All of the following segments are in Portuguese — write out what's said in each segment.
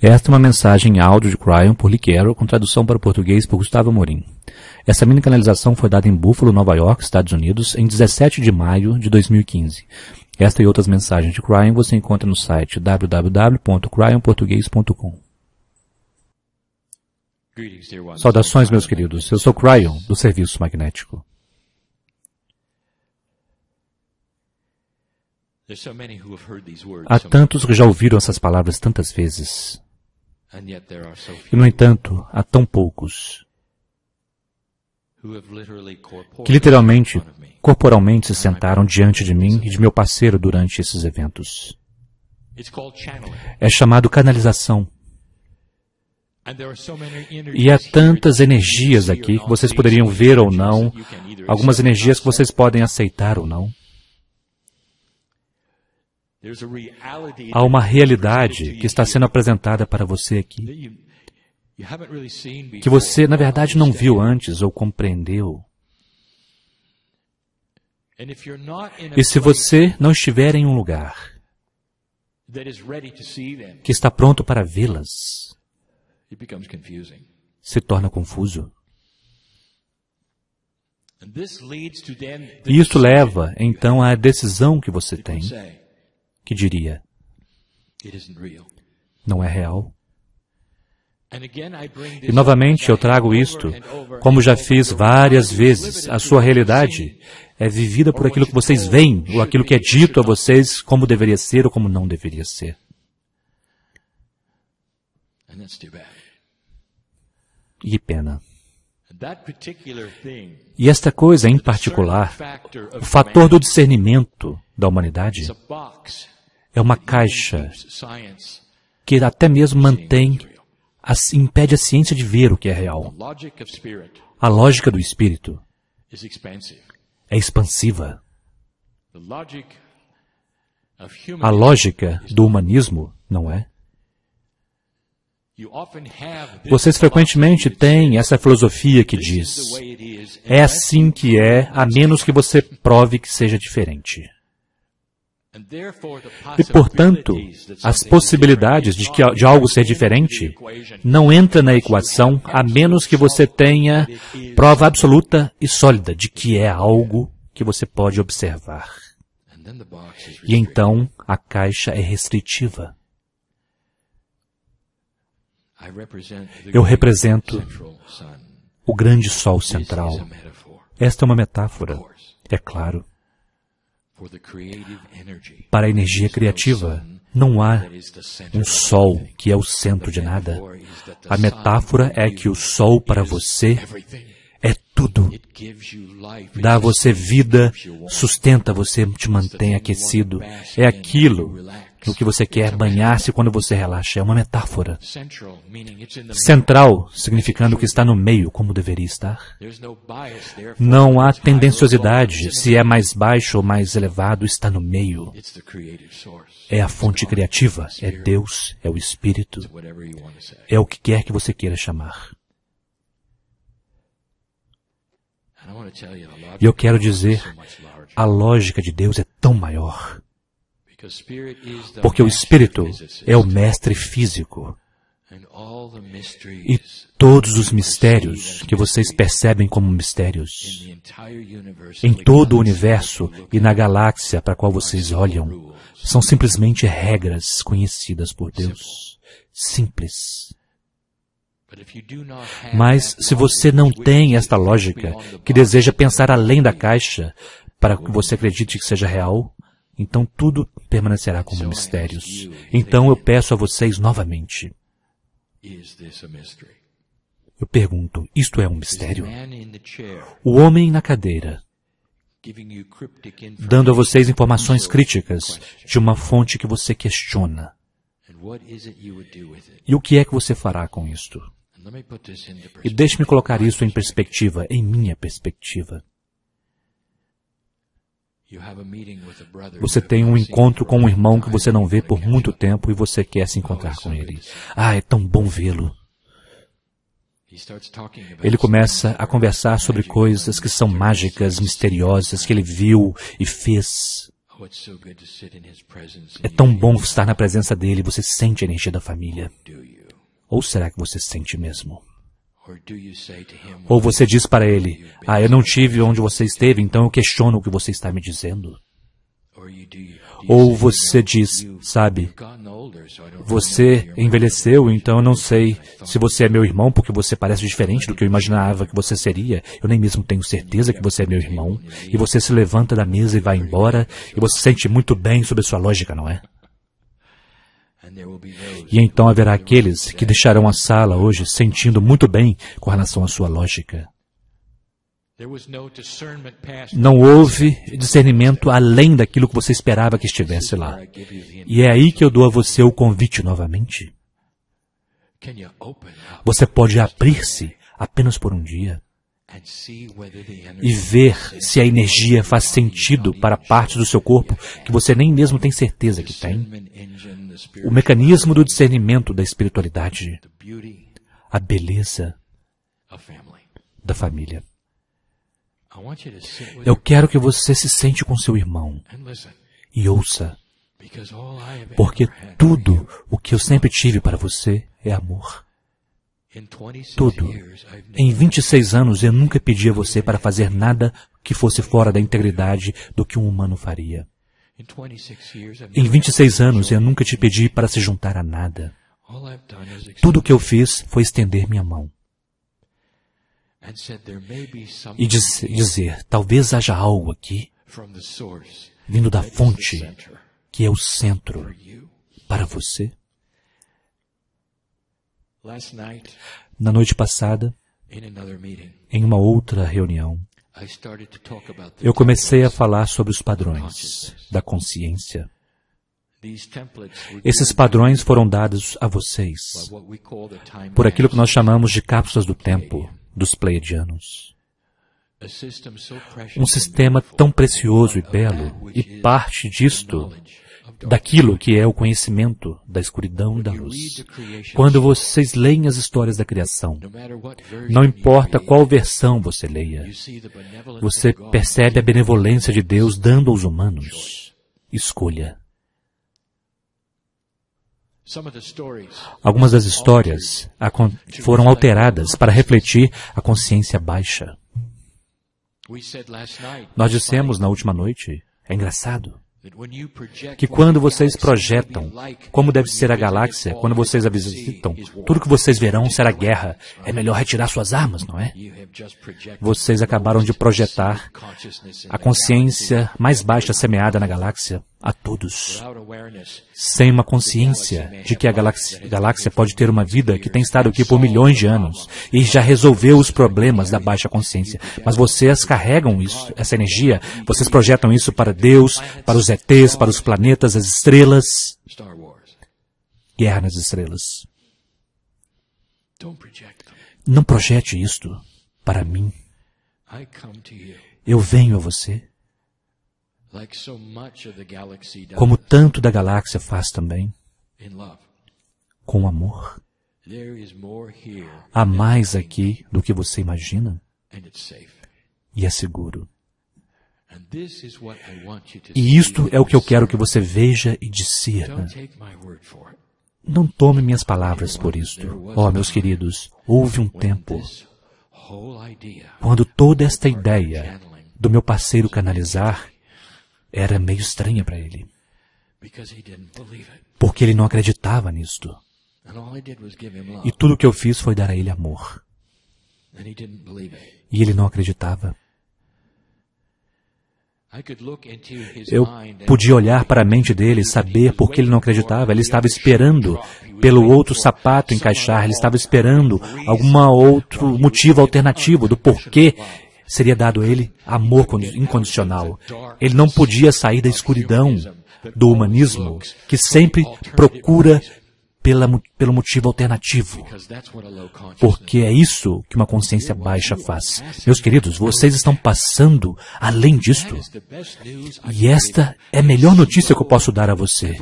Esta é uma mensagem em áudio de Cryon por Lee Carroll, com tradução para o português por Gustavo Morim. Essa mini canalização foi dada em Buffalo, Nova York, Estados Unidos, em 17 de maio de 2015. Esta e outras mensagens de Cryon você encontra no site www.cryonportuguês.com. Saudações, meus queridos. Eu sou Cryon, do Serviço Magnético. Há tantos que já ouviram essas palavras tantas vezes. E, no entanto, há tão poucos que literalmente, corporalmente se sentaram diante de mim e de meu parceiro durante esses eventos. É chamado canalização. E há tantas energias aqui que vocês poderiam ver ou não, algumas energias que vocês podem aceitar ou não. Há uma realidade que está sendo apresentada para você aqui, que você, na verdade, não viu antes ou compreendeu. E se você não estiver em um lugar que está pronto para vê-las, se torna confuso. E isso leva, então, à decisão que você tem que diria: Não é real. E novamente eu trago isto, como já fiz várias vezes, a sua realidade é vivida por aquilo que vocês veem, ou aquilo que é dito a vocês como deveria ser ou como não deveria ser. E pena. E esta coisa em particular, o fator do discernimento da humanidade, é uma caixa que até mesmo mantém, impede a ciência de ver o que é real. A lógica do espírito é expansiva. A lógica do humanismo não é. Vocês frequentemente têm essa filosofia que diz: é assim que é, a menos que você prove que seja diferente. E, portanto, as possibilidades de, que, de algo ser diferente não entram na equação a menos que você tenha prova absoluta e sólida de que é algo que você pode observar. E então a caixa é restritiva. Eu represento o grande sol central. Esta é uma metáfora, é claro. Para a energia criativa, não há um sol que é o centro de nada. A metáfora é que o sol para você é tudo. Dá a você vida, sustenta você, te mantém aquecido. É aquilo o que você quer banhar-se quando você relaxa. É uma metáfora. Central, significando que está no meio, como deveria estar. Não há tendenciosidade. Se é mais baixo ou mais elevado, está no meio. É a fonte criativa. É Deus. É o Espírito. É o que quer que você queira chamar. E eu quero dizer, a lógica de Deus é tão maior. Porque o Espírito é o mestre físico. E todos os mistérios que vocês percebem como mistérios em todo o universo e na galáxia para a qual vocês olham são simplesmente regras conhecidas por Deus. Simples. Mas se você não tem esta lógica que deseja pensar além da caixa para que você acredite que seja real, então tudo permanecerá como mistérios. Então eu peço a vocês novamente. Eu pergunto, isto é um mistério? O homem na cadeira, dando a vocês informações críticas de uma fonte que você questiona. E o que é que você fará com isto? E deixe-me colocar isso em perspectiva, em minha perspectiva. Você tem um encontro com um irmão que você não vê por muito tempo e você quer se encontrar com ele. Ah, é tão bom vê-lo. Ele começa a conversar sobre coisas que são mágicas, misteriosas, que ele viu e fez. Oh, é tão bom estar na presença dele, você sente a energia da família. Ou será que você sente mesmo? Ou você diz para ele: Ah, eu não tive onde você esteve, então eu questiono o que você está me dizendo. Ou você diz: Sabe, você envelheceu, então eu não sei se você é meu irmão, porque você parece diferente do que eu imaginava que você seria. Eu nem mesmo tenho certeza que você é meu irmão. E você se levanta da mesa e vai embora, e você se sente muito bem sobre sua lógica, não é? E então haverá aqueles que deixarão a sala hoje sentindo muito bem com relação à sua lógica. Não houve discernimento além daquilo que você esperava que estivesse lá. E é aí que eu dou a você o convite novamente. Você pode abrir-se apenas por um dia e ver se a energia faz sentido para parte do seu corpo que você nem mesmo tem certeza que tem. O mecanismo do discernimento da espiritualidade, a beleza da família. Eu quero que você se sente com seu irmão e ouça, porque tudo o que eu sempre tive para você é amor tudo. Em 26 anos eu nunca pedi a você para fazer nada que fosse fora da integridade do que um humano faria. Em 26 anos eu nunca te pedi para se juntar a nada. Tudo o que eu fiz foi estender minha mão e diz, dizer: talvez haja algo aqui vindo da fonte que é o centro para você na noite passada, em uma outra reunião, eu comecei a falar sobre os padrões da consciência. Esses padrões foram dados a vocês por aquilo que nós chamamos de cápsulas do tempo dos pleiadianos. Um sistema tão precioso e belo, e parte disto daquilo que é o conhecimento da escuridão e da luz. Quando vocês leem as histórias da criação, não importa qual versão você leia, você percebe a benevolência de Deus dando aos humanos escolha. Algumas das histórias foram alteradas para refletir a consciência baixa. Nós dissemos na última noite, é engraçado, que quando vocês projetam como deve ser a galáxia, quando vocês a visitam, então, tudo que vocês verão será guerra. É melhor retirar suas armas, não é? Vocês acabaram de projetar a consciência mais baixa semeada na galáxia a todos. Sem uma consciência de que a galáxia, galáxia pode ter uma vida que tem estado aqui por milhões de anos e já resolveu os problemas da baixa consciência. Mas vocês carregam isso, essa energia, vocês projetam isso para Deus, para os ETs, para os planetas, as estrelas. Guerra nas estrelas. Não projete isto para mim. Eu venho a você. Como tanto da galáxia faz também. Com amor. Há mais aqui do que você imagina. E é seguro. E isto é o que eu quero que você veja e discerna. Não tome minhas palavras por isto. Oh, meus queridos, houve um tempo quando toda esta ideia do meu parceiro canalizar era meio estranha para ele. Porque ele não acreditava nisto. E tudo o que eu fiz foi dar a ele amor. E ele não acreditava. Eu podia olhar para a mente dele, saber por que ele não acreditava. Ele estava esperando pelo outro sapato encaixar, ele estava esperando algum outro motivo alternativo do porquê seria dado a ele amor incondicional. Ele não podia sair da escuridão do humanismo que sempre procura pela, pelo motivo alternativo. Porque é isso que uma consciência baixa faz. Meus queridos, vocês estão passando além disto. E esta é a melhor notícia que eu posso dar a você.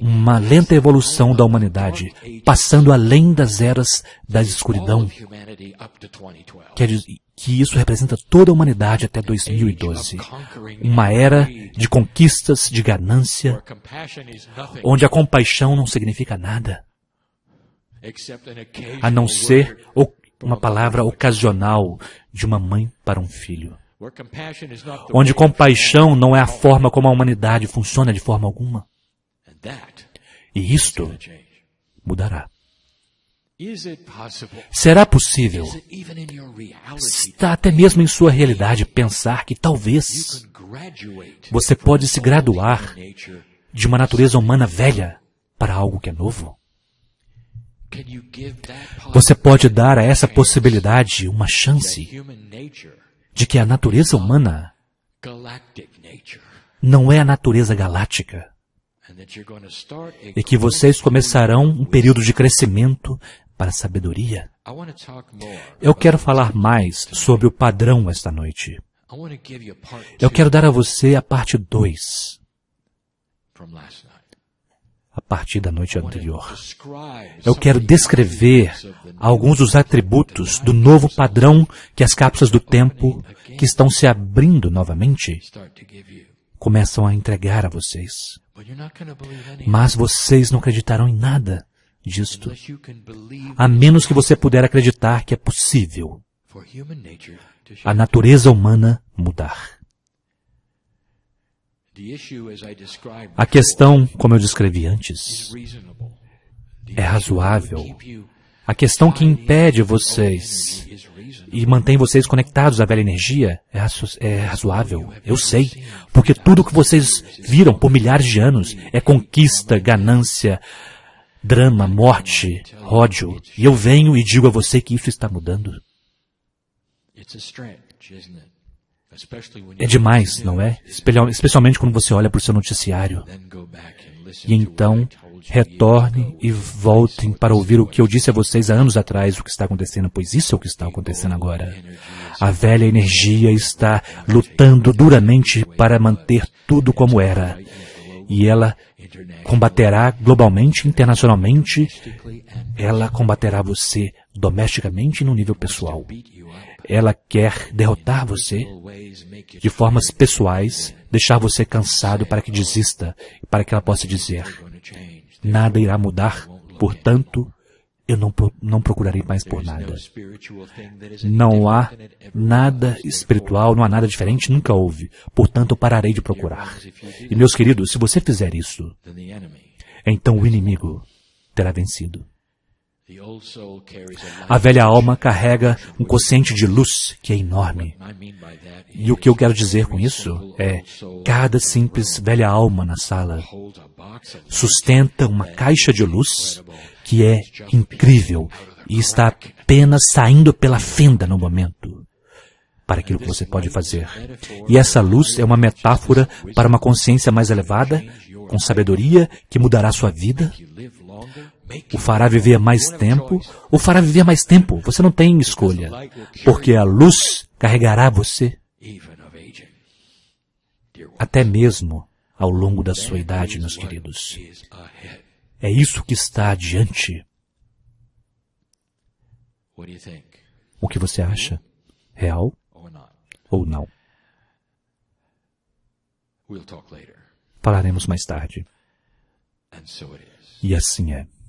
Uma lenta evolução da humanidade, passando além das eras da escuridão. Quer dizer, que isso representa toda a humanidade até 2012. Uma era de conquistas, de ganância, onde a compaixão não significa nada, a não ser uma palavra ocasional de uma mãe para um filho. Onde compaixão não é a forma como a humanidade funciona de forma alguma. E isto mudará. Será possível, está até mesmo em sua realidade, pensar que talvez você pode se graduar de uma natureza humana velha para algo que é novo? Você pode dar a essa possibilidade uma chance de que a natureza humana não é a natureza galáctica e que vocês começarão um período de crescimento para a sabedoria. Eu quero falar mais sobre o padrão esta noite. Eu quero dar a você a parte 2, a partir da noite anterior. Eu quero descrever alguns dos atributos do novo padrão que as cápsulas do tempo, que estão se abrindo novamente, começam a entregar a vocês. Mas vocês não acreditarão em nada disto, a menos que você puder acreditar que é possível a natureza humana mudar. A questão, como eu descrevi antes, é razoável. A questão que impede vocês e mantém vocês conectados à velha energia é, razo é razoável. Eu sei, porque tudo o que vocês viram por milhares de anos é conquista, ganância, drama, morte, ódio. E eu venho e digo a você que isso está mudando. É demais, não é? Especialmente quando você olha para o seu noticiário. E então, retorne e voltem para ouvir o que eu disse a vocês há anos atrás, o que está acontecendo, pois isso é o que está acontecendo agora. A velha energia está lutando duramente para manter tudo como era e ela combaterá globalmente, internacionalmente, ela combaterá você domesticamente e no nível pessoal. Ela quer derrotar você de formas pessoais, deixar você cansado para que desista, para que ela possa dizer: nada irá mudar, portanto, eu não, não procurarei mais por nada. Não há nada espiritual, não há nada diferente, nunca houve. Portanto, eu pararei de procurar. E meus queridos, se você fizer isso, então o inimigo terá vencido. A velha alma carrega um quociente de luz que é enorme. E o que eu quero dizer com isso é: cada simples velha alma na sala sustenta uma caixa de luz que é incrível e está apenas saindo pela fenda no momento para aquilo que você pode fazer. E essa luz é uma metáfora para uma consciência mais elevada, com sabedoria, que mudará sua vida, o fará viver mais tempo, o fará viver mais tempo. Você não tem escolha, porque a luz carregará você até mesmo ao longo da sua idade, meus queridos. É isso que está adiante. O que você acha? Real ou não? Falaremos mais tarde. E assim é.